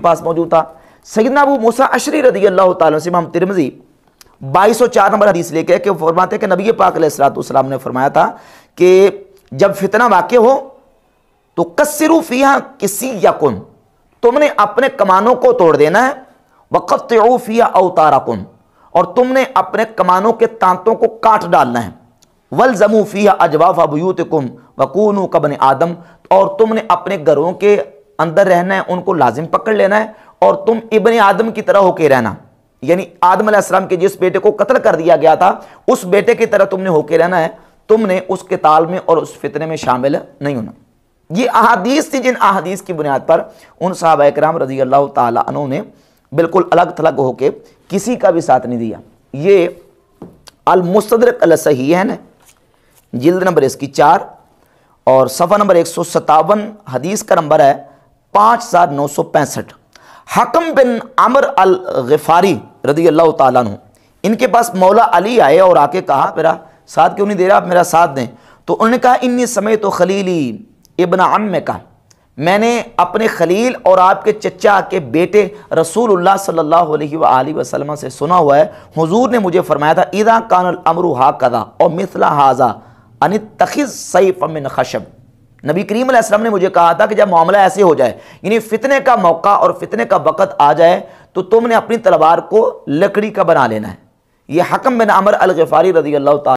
के पास मौजूद था सैदना अबू मूसा अशरी रदी अल्लाह हम तिरमजी बाईस सौ चार नंबर हदीस लेके कि फरमाते कि नबी पाक सलाम ने फरमाया था कि जब फितना वाक़ हो तो कसरू फ़िया किसी यकुन तुमने अपने कमानों को तोड़ देना है वक़त फ़िया अवतारकुन और तुमने अपने कमानों के तांतों को काट डालना है वल जमू फ़िया अजवाफ़ अबयूत कुम वकून कबन आदम और तुमने अपने घरों के अंदर रहना है उनको लाजिम पकड़ लेना है और तुम इबन आदम की तरह होके रहना यानी आदम आसलम के जिस बेटे को कत्ल कर दिया गया था उस बेटे की तरह तुमने होके रहना है तुमने उस किताल में और उस फितने में शामिल नहीं होना ये अहादीस थी जिन अहादीस की बुनियाद पर उन साहब कराम रजी अल्लाह तु ने बिल्कुल अलग थलग होके किसी का भी साथ नहीं दिया ये अलमुस्तरक सही है न जिल्द नंबर इसकी चार और सफ़ा नंबर एक सौ सतावन हदीस का नंबर है पाँच हज़ार नौ सौ पैंसठ हकम बिन अमर अल गफ़ारी रदी अल्लाह तु इनके पास मौला अली आए और आके कहा मेरा साथ क्यों नहीं दे रहा आप मेरा साथ दें तो उन्होंने कहा इन समय तो खलीली इबन अम में कहा मैंने अपने खलील और आपके चचा के बेटे रसूलुल्लाह सल्लल्लाहु अलैहि वसल्लम से सुना हुआ है हुजूर ने मुझे फरमाया था ईदा कान हा कदा और मिसला हाजा अन तखिज़ सईफ़ अमिन खशब नबी करीम असलम ने मुझे कहा था कि जब मामला ऐसे हो जाए यानी फितने का मौका और फितने का वक़्त आ जाए तो तुमने अपनी तलवार को लकड़ी का बना लेना है यह हकम बिन अमर अलगफ़ारी रजी अल्लाह